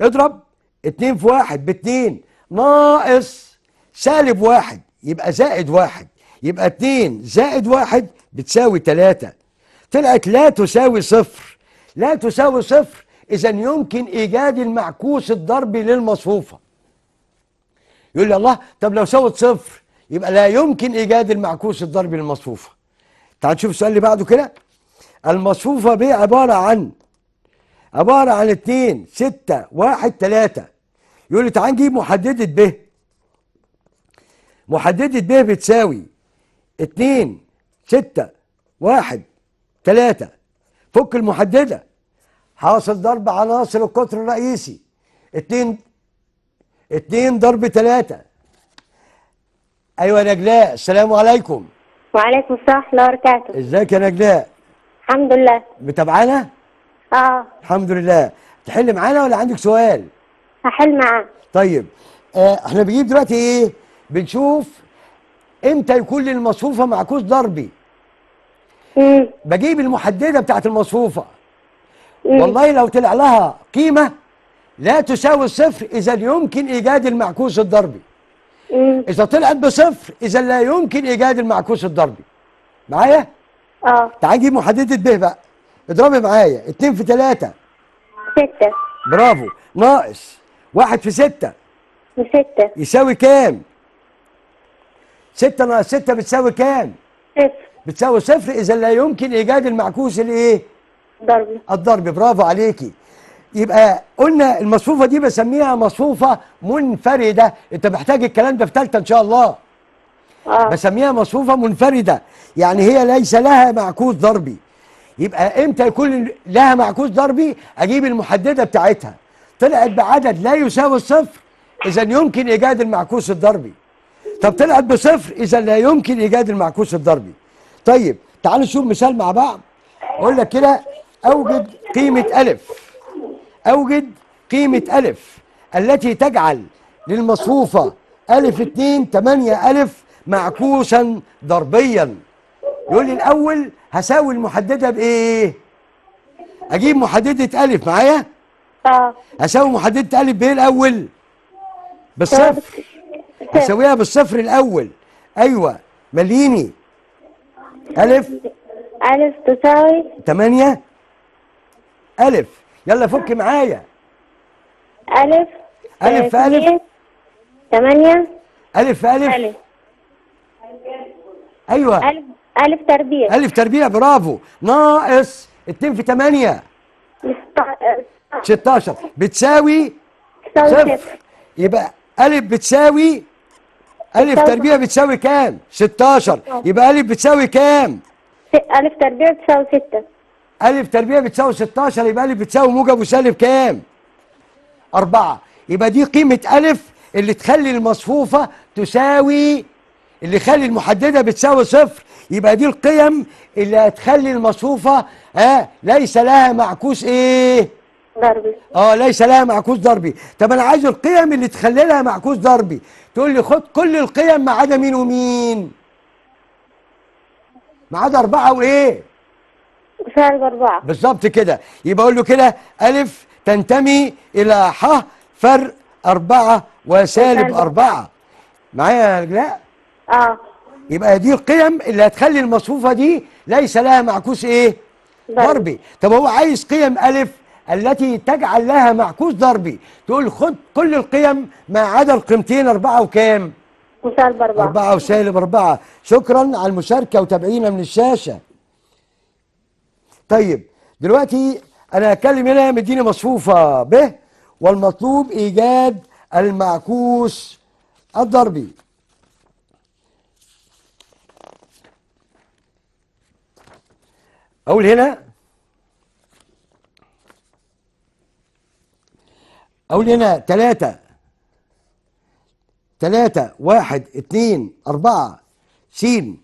اضرب اتنين في واحد باتنين ناقص سالب واحد يبقى زائد واحد يبقى اتنين زائد واحد بتساوي تلاتة طلعت لا تساوي صفر لا تساوي صفر إذا يمكن إيجاد المعكوس الضربي للمصفوفة يقول لي الله طب لو ساوت صفر يبقى لا يمكن إيجاد المعكوس الضربي للمصفوفة تعال نشوف السؤال اللي بعده كده المصفوفة ب عبارة عن عبارة عن 2 6 1 3 يقول لي تعال نجيب محدده ب محدده ب بتساوي اتنين ستة واحد تلاتة فك المحدده حاصل ضرب عناصر القطر الرئيسي اتنين اتنين ضرب تلاتة ايوه نجلاء السلام عليكم وعليكم السلام ورحمه الله وبركاته ازيك يا نجلاء الحمد لله متابعانا اه الحمد لله تحل معانا ولا عندك سؤال هحل معاه طيب آه احنا بنجيب دلوقتي ايه بنشوف امتى يكون للمصفوفه معكوس ضربي بجيب المحدده بتاعت المصفوفه والله لو طلع لها قيمه لا تساوي الصفر اذا يمكن ايجاد المعكوس الضربي اذا طلعت بصفر اذا لا يمكن ايجاد المعكوس الضربي معايا اه تعالى نجيب محدده ب بقى اضربي معايا 2 في 3 6 برافو ناقص واحد في ستة في ستة يساوي كام؟ ستة ناقص ستة بتساوي كام؟ صفر بتساوي صفر إذا لا يمكن إيجاد المعكوس الإيه؟ الضرب الضرب برافو عليكي يبقى قلنا المصفوفة دي بسميها مصفوفة منفردة أنت محتاج الكلام ده في ثالثة إن شاء الله آه. بسميها مصفوفة منفردة يعني هي ليس لها معكوس ضربي يبقى امتى يكون لها معكوس ضربي اجيب المحدده بتاعتها طلعت بعدد لا يساوي الصفر إذا يمكن إيجاد المعكوس الضربي طب طلعت بصفر إذا لا يمكن إيجاد المعكوس الضربي طيب تعالوا نشوف مثال مع بعض أقول لك كده أوجد قيمة ألف أوجد قيمة ألف التي تجعل للمصفوفة ألف اتنين تمانية ألف معكوسا ضربيا يقول لي الأول هساوي المحددة بإيه؟ أجيب محددة ألف معايا؟ اه اساوي محدده ا بايه الاول؟ بالصفر آه، اساويها بالصفر الاول ايوه مليني الف الف تساوي ثمانية الف يلا فك معايا الف الف في الف 8 الف في الف الف ايوه الف الف تربيع الف تربيع برافو ناقص اتنين في تمانية 16 بتساوي صفر يبقى ألف بتساوي ألف تربيع بتساوي كام؟ 16 اه. يبقى ألف بتساوي كام؟ ألف تربيع بتساوي 6 ألف تربيع بتساوي 16 يبقى ألف بتساوي موجب وسالب كام؟ 4 يبقى دي قيمة ألف اللي تخلي المصفوفة تساوي اللي خلي المحددة بتساوي صفر يبقى دي القيم اللي هتخلي المصفوفة ها ليس لها معكوس إيه؟ ضربي اه ليس لها معكوس ضربي طب انا عايز القيم اللي تخلي لها معكوس ضربي تقول لي خد كل القيم ما عدا مين ومين ما عدا اربعه وايه سالب اربعه بالظبط كده يبقى اقول له كده الف تنتمي الى ح فرق اربعه وسالب اربعه معايا يا رجلاء اه يبقى دي القيم اللي هتخلي المصفوفه دي ليس لها معكوس ايه ضربي طب هو عايز قيم الف التي تجعل لها معكوس ضربي تقول خد كل القيم ما عدا القيمتين أربعة وكام؟ وسالب أربعة أربعة وسالب أربعة شكرا على المشاركة وتابعينا من الشاشة طيب دلوقتي أنا هتكلم هنا مديني مصفوفة ب والمطلوب إيجاد المعكوس الضربي أقول هنا أقول هنا تلاتة تلاتة واحد اتنين أربعة سين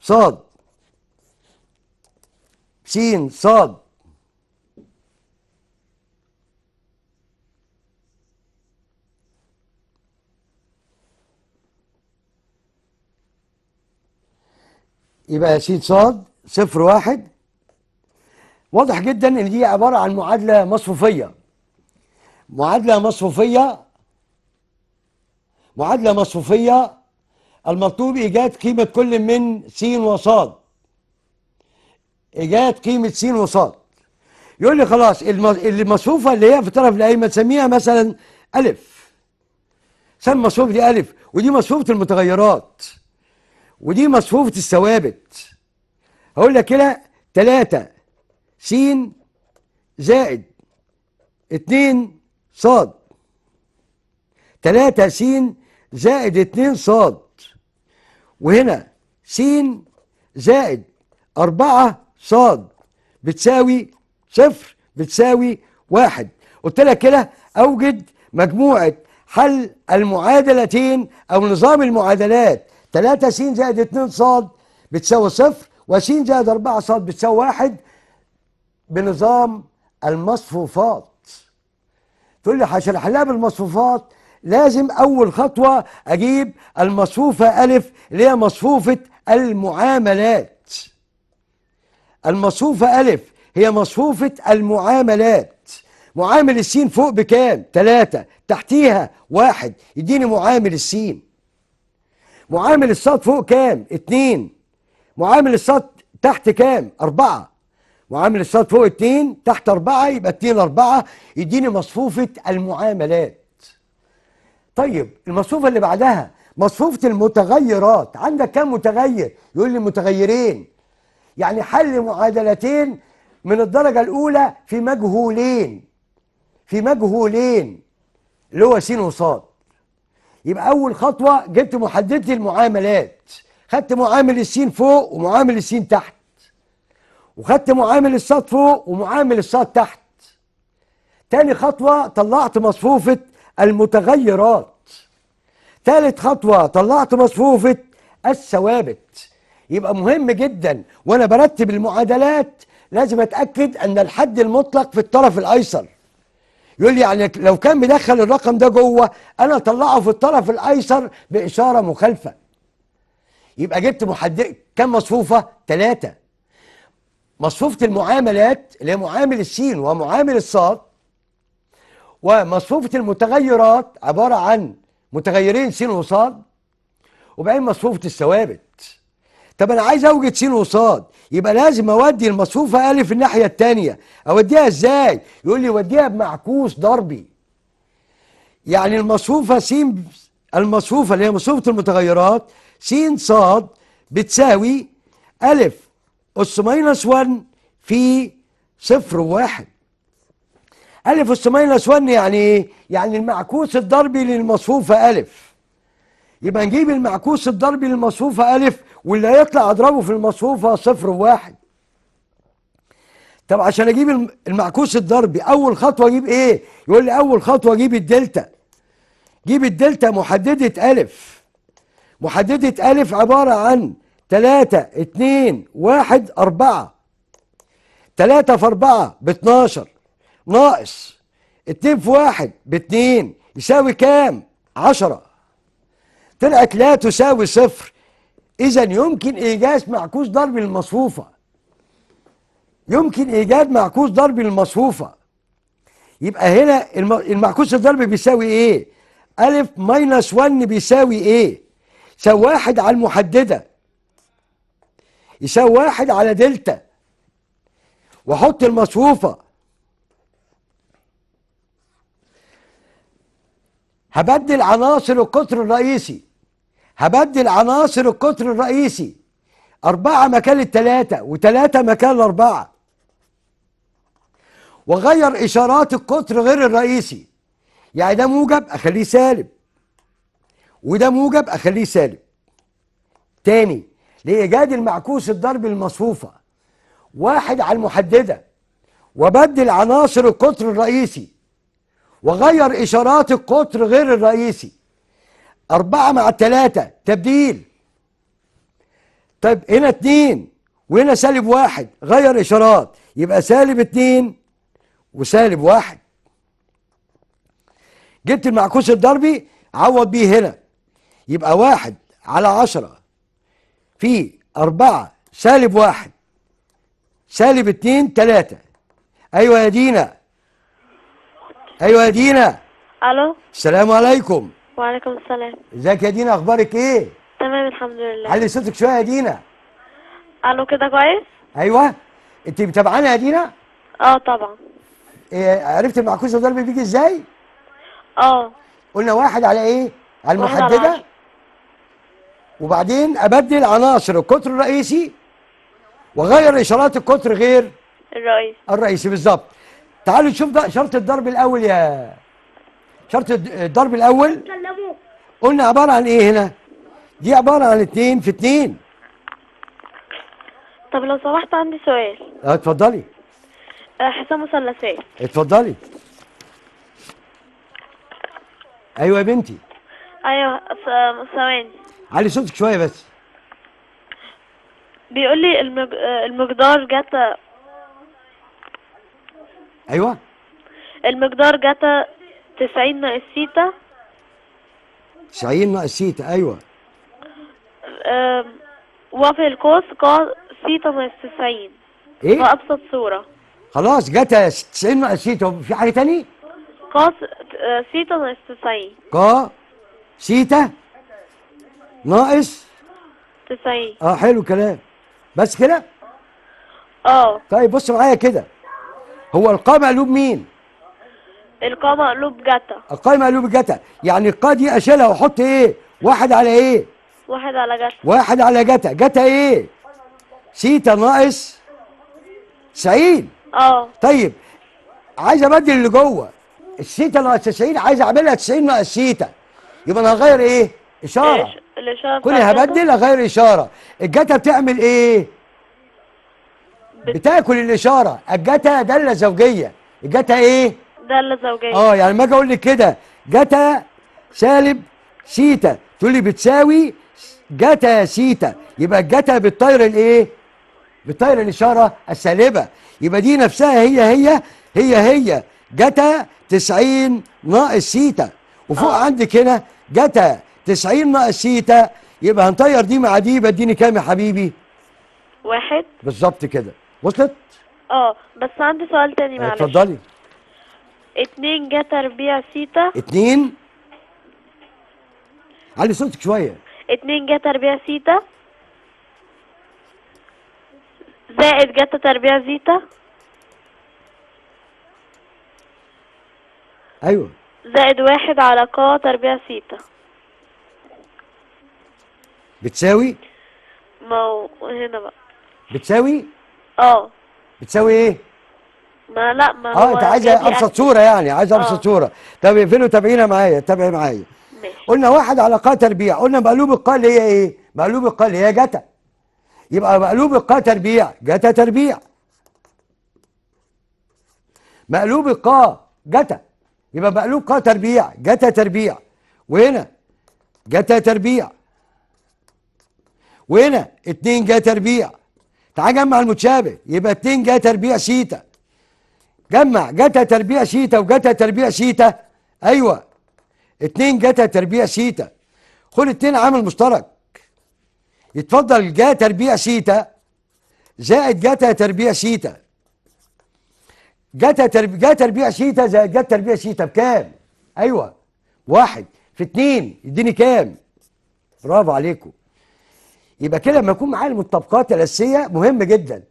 صاد سين صاد يبقى سين صاد صفر واحد واضح جدا ان دي عباره عن معادله مصفوفيه معادلة مصفوفية معادلة مصفوفية المطلوب إيجاد قيمة كل من س وصاد إيجاد قيمة س وصاد يقول لي خلاص المصفوفة اللي هي في الطرف الأيمن سميها مثلا ألف سمي مصفوفة دي ألف ودي مصفوفة المتغيرات ودي مصفوفة الثوابت هقول لك كده 3 س زائد 2 صاد تلاتة س زائد اتنين صاد وهنا س زائد أربعة صاد بتساوي صفر بتساوي واحد قلت لك كده أوجد مجموعة حل المعادلتين أو نظام المعادلات 3 س زائد 2 ص بتساوي صفر س زائد 4 ص بتساوي واحد بنظام المصفوفات تقول لي عشان احلها بالمصفوفات لازم أول خطوة أجيب المصفوفة ألف اللي هي مصفوفة المعاملات المصفوفة ألف هي مصفوفة المعاملات معامل السين فوق بكام؟ ثلاثة تحتيها واحد يديني معامل السين معامل الصاد فوق كام؟ اتنين معامل الصاد تحت كام؟ أربعة وعامل الصاد فوق اتنين تحت اربعة يبقى اتنين اربعة يديني مصفوفة المعاملات طيب المصفوفة اللي بعدها مصفوفة المتغيرات عندك كم متغير يقول لي متغيرين يعني حل معادلتين من الدرجة الأولى في مجهولين في مجهولين اللي هو س وصاد يبقى أول خطوة جبت محددة المعاملات خدت معامل السين فوق ومعامل السين تحت وخدت معامل الصاد فوق ومعامل الصاد تحت تاني خطوة طلعت مصفوفة المتغيرات تالت خطوة طلعت مصفوفة الثوابت يبقى مهم جدا وانا برتب المعادلات لازم اتاكد ان الحد المطلق في الطرف الايسر يقول لي يعني لو كان مدخل الرقم ده جوه انا اطلعه في الطرف الايسر باشاره مخالفه يبقى جبت محدد كم مصفوفه ثلاثه مصفوفة المعاملات اللي هي معامل السين ومعامل الصاد ومصفوفة المتغيرات عبارة عن متغيرين س وصاد وبعدين مصفوفة الثوابت طب أنا عايز أوجد س وصاد يبقى لازم أودي المصفوفة أ الناحية التانية أوديها إزاي؟ يقول لي وديها بمعكوس ضربي يعني المصفوفة س المصفوفة اللي هي مصفوفة المتغيرات س صاد بتساوي أ أس ماينس 1 في صفر وواحد ألف أس ماينس 1 يعني إيه؟ يعني المعكوس الضربي للمصفوفة ألف يبقى نجيب المعكوس الضربي للمصفوفة ألف واللي هيطلع أضربه في المصفوفة صفر وواحد طب عشان أجيب المعكوس الضربي أول خطوة أجيب إيه؟ يقول لي أول خطوة أجيب الدلتا جيب الدلتا محددة ألف محددة ألف عبارة عن 3 2 1 4 3 في 4 ب 12 ناقص 2 في 1 ب 2 يساوي كام؟ 10 طلعت لا تساوي صفر إذا يمكن إيجاز معكوس ضرب المصفوفة يمكن إيجاد معكوس ضرب المصفوفة يبقى هنا المعكوس الضرب بيساوي إيه؟ ألف ماينس 1 بيساوي إيه؟ سواحد على المحددة يساوي واحد على دلتا واحط المصفوفه هبدل عناصر القطر الرئيسي هبدل عناصر القطر الرئيسي أربعة مكان التلاتة وتلاتة مكان الأربعة وغير إشارات القطر غير الرئيسي يعني ده موجب أخليه سالب وده موجب أخليه سالب تاني لإيجاد المعكوس الضربي المصفوفة واحد على المحددة وبدل عناصر القطر الرئيسي وغير إشارات القطر غير الرئيسي أربعة مع التلاتة تبديل طيب هنا اتنين وهنا سالب واحد غير إشارات يبقى سالب اتنين وسالب واحد جبت المعكوس الضربي عوض بيه هنا يبقى واحد على عشرة في أربعة سالب واحد سالب اتنين تلاتة أيوة يا دينا أيوة يا دينا ألو السلام عليكم وعليكم السلام ازيك يا دينا أخبارك إيه؟ تمام الحمد لله علي صوتك شوية يا دينا ألو كده كويس؟ أيوة أنت متابعانا يا دينا؟ أه طبعا إيه عرفت المعكوس الضرب بيجي إزاي؟ أه قلنا واحد على إيه؟ على المحددة؟ وبعدين ابدل عناصر القطر الرئيسي واغير اشارات القطر غير الرئيسي الرئيسي بالظبط تعالوا نشوف ده شرط الضرب الاول يا شرط الضرب الاول قلنا عباره عن ايه هنا دي عباره عن اتنين في اتنين طب لو سمحت عندي سؤال اه اتفضلي آه، حساب مثلثات اتفضلي ايوه يا بنتي ايوه ثواني علي صوتك شويه بس بيقول لي المج... المقدار جتا ايوه المقدار جتا 90 ناقص سيتا 90 ناقص سيتا ايوه أم... وفي القوس قا سيتا ناقص 90 ايه وابسط صوره خلاص جتا 90 ناقص سيتا في حاجه تاني قا سيتا ناقص 90 قا سيتا ناقص 90 اه حلو الكلام بس كده اه طيب بص معايا كده هو القاء مقلوب مين القاء مقلوب جتا القاء مقلوب جتا يعني القاء دي اشيلها واحط ايه واحد على ايه واحد على جتا واحد على جتا جتا ايه سيتا ناقص 90 اه طيب عايز ابدل اللي جوه السيتا ناقص 90 عايز اعملها 90 ناقص سيتا يبقى انا هغير ايه اشاره إيش. الاشاره كوني هبدل اغير اشاره الجتا بتعمل ايه بتاكل الاشاره الجتا داله زوجيه الجتا ايه داله زوجيه اه يعني ما اجي اقول لك كده جتا سالب شيتا تقول لي بتساوي جتا سيتا يبقى الجتا بتطير الايه بتطير الاشاره السالبه يبقى دي نفسها هي هي هي هي جتا 90 ناقص سيتا وفوق أوه. عندك هنا جتا 90 ناقص سيتا يبقى هنطير دي مع دي بديني كام يا حبيبي؟ واحد بالظبط كده وصلت؟ اه بس عندي سؤال تاني معلش اتفضلي اتنين جتا ربيع سيتا اتنين علي صوتك شوية اتنين جتا ربيع سيتا زائد جتا تربيع زيتا ايوه زائد واحد على قا تربيع سيتا بتساوي ما هو هنا بقى بتساوي اه بتساوي ايه ما لا ما اه انت عايز ابسط صوره يعني عايز اه. ابسط صوره طب اقفلوا تابعينا معايا تابعي معايا قلنا واحد علاقات تربيع قلنا مقلوب القاء اللي هي ايه مقلوب القاء اللي هي جتا يبقى مقلوب القاء تربيع جتا تربيع مقلوب القا جتا يبقى مقلوب قا تربيع جتا تربيع وهنا جتا تربيع وهنا 2 جا تربيع تعال جمع المتشابه يبقى 2 جا تربيع شيتا جمع جتا تربيع شيتا وجتا تربيع شيتا ايوه 2 جتا تربيع شيتا خد 2 عامل مشترك يتفضل جا تربيع شيتا زائد جتا تربيع شيتا جتا تربيع جتا تربيع شيتا زائد جتا تربيع شيتا بكام؟ ايوه واحد في اتنين يديني كام؟ برافو عليكم يبقى كده لما يكون معايا الطبقات الاساسيه مهم جدا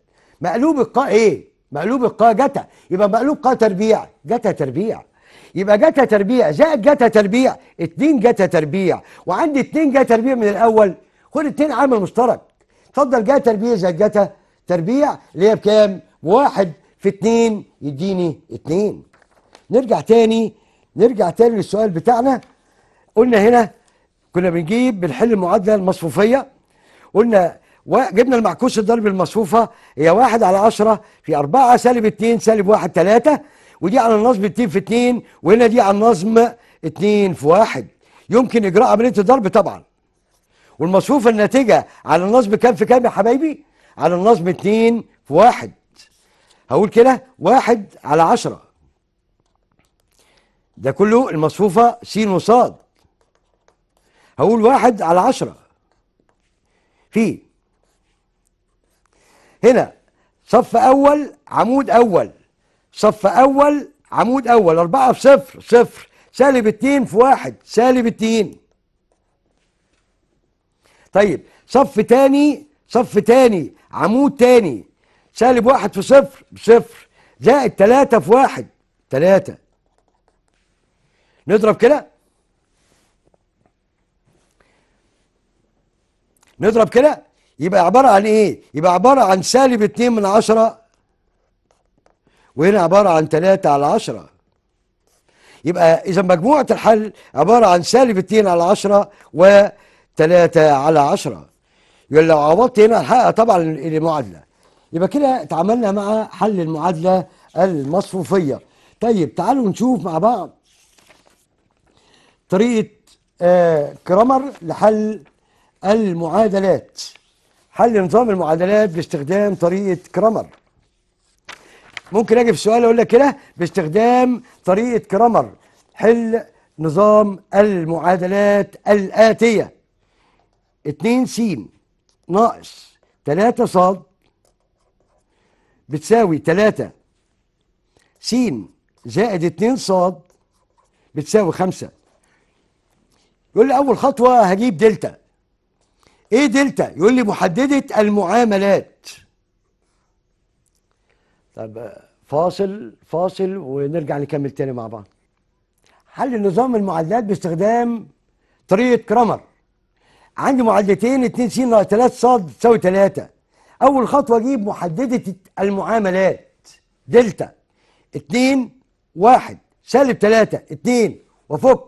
مقلوب القاء ايه مقلوب القاء جتا يبقى مقلوب قاء تربيع جتا تربيع يبقى جتا تربيع زائد جتا تربيع اتنين جتا تربيع وعندي اتنين جتا تربيع من الاول خد اتنين عامل مشترك اتفضل جتا تربيع زائد جتا تربيع اللي هي بكام؟ واحد في اتنين يديني اتنين نرجع تاني نرجع تاني للسؤال بتاعنا قلنا هنا كنا بنجيب بنحل المعادله المصفوفيه قلنا جبنا المعكوس الضرب المصفوفة هي واحد على عشرة في أربعة سالب اتنين سالب واحد تلاتة ودي على النظم اتنين في اتنين وهنا دي على النظم اتنين في واحد يمكن إجراء عملية الضرب طبعا والمصفوفة الناتجة على النظم كام في كام يا حبايبي؟ على النظم اتنين في واحد هقول كده واحد على عشرة ده كله المصفوفة سين وصاد هقول واحد على عشرة فيه هنا صف أول عمود أول صف أول عمود أول أربعة في صفر صفر سالب اتنين في واحد سالب اتنين طيب صف تاني صف تاني عمود تاني سالب واحد في صفر بصفر زائد تلاتة في واحد تلاتة نضرب كده نضرب كده يبقى عبارة عن إيه؟ يبقى عبارة عن سالب اتنين من عشرة وهنا عبارة عن تلاتة على عشرة يبقى إذا مجموعة الحل عبارة عن سالب اتنين على عشرة وتلاتة على عشرة يبقى لو عوضت هنا الحقيقة طبعا المعادلة يبقى كده اتعاملنا مع حل المعادلة المصفوفية طيب تعالوا نشوف مع بعض طريقة آه كرامر لحل المعادلات حل نظام المعادلات باستخدام طريقة كرامر ممكن أجي في سؤال أقول لك كده باستخدام طريقة كرامر حل نظام المعادلات الآتية 2 س ناقص 3 ص بتساوي 3 س زائد 2 ص بتساوي 5 يقول لي أول خطوة هجيب دلتا ايه دلتا يقول لي محدده المعاملات طب فاصل فاصل ونرجع نكمل تاني مع بعض حل نظام المعادلات باستخدام طريقه كرامر عندي معادلتين 2 س ناقص 3 ص تساوي 3 اول خطوه اجيب محدده المعاملات دلتا 2 1 سالب 3 2 وفك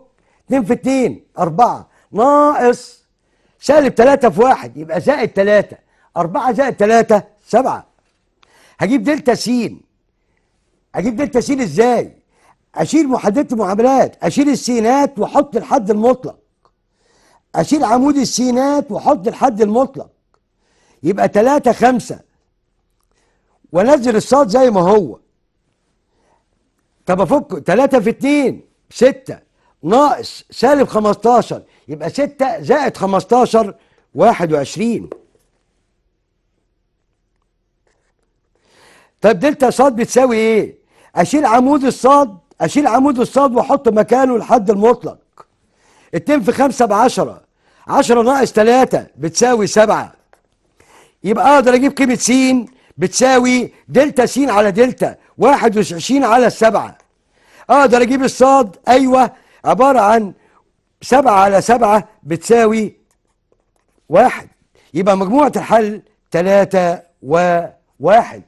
2 في 2 4 ناقص سالب 3 في 1 يبقى زائد 3 4 زائد 3 7 هجيب دلتا س اجيب دلتا س ازاي؟ اشيل محدده المعاملات اشيل السينات واحط الحد المطلق اشيل عمود السينات واحط الحد المطلق يبقى 3 5 وانزل الصاد زي ما هو طب افك 3 في 2 6 ناقص سالب 15 يبقى 6 زائد 15 21 طب دلتا صاد بتساوي ايه؟ اشيل عمود الصاد اشيل عمود الصاد واحط مكانه الحد المطلق 2 في 5 ب 10 10 ناقص 3 بتساوي 7 يبقى اقدر اجيب قيمه س بتساوي دلتا س على دلتا 21 على 7 اقدر اجيب الصاد ايوه عباره عن سبعة على سبعة بتساوي واحد يبقى مجموعة الحل تلاتة وواحد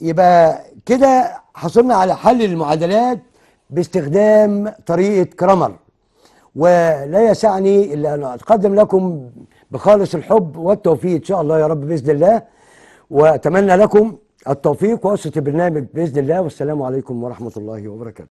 يبقى كده حصلنا على حل المعادلات باستخدام طريقة كرامر ولا يسعني إلا أن أتقدم لكم بخالص الحب والتوفيق إن شاء الله يا رب بإذن الله وأتمنى لكم التوفيق واسره البرنامج باذن الله والسلام عليكم ورحمه الله وبركاته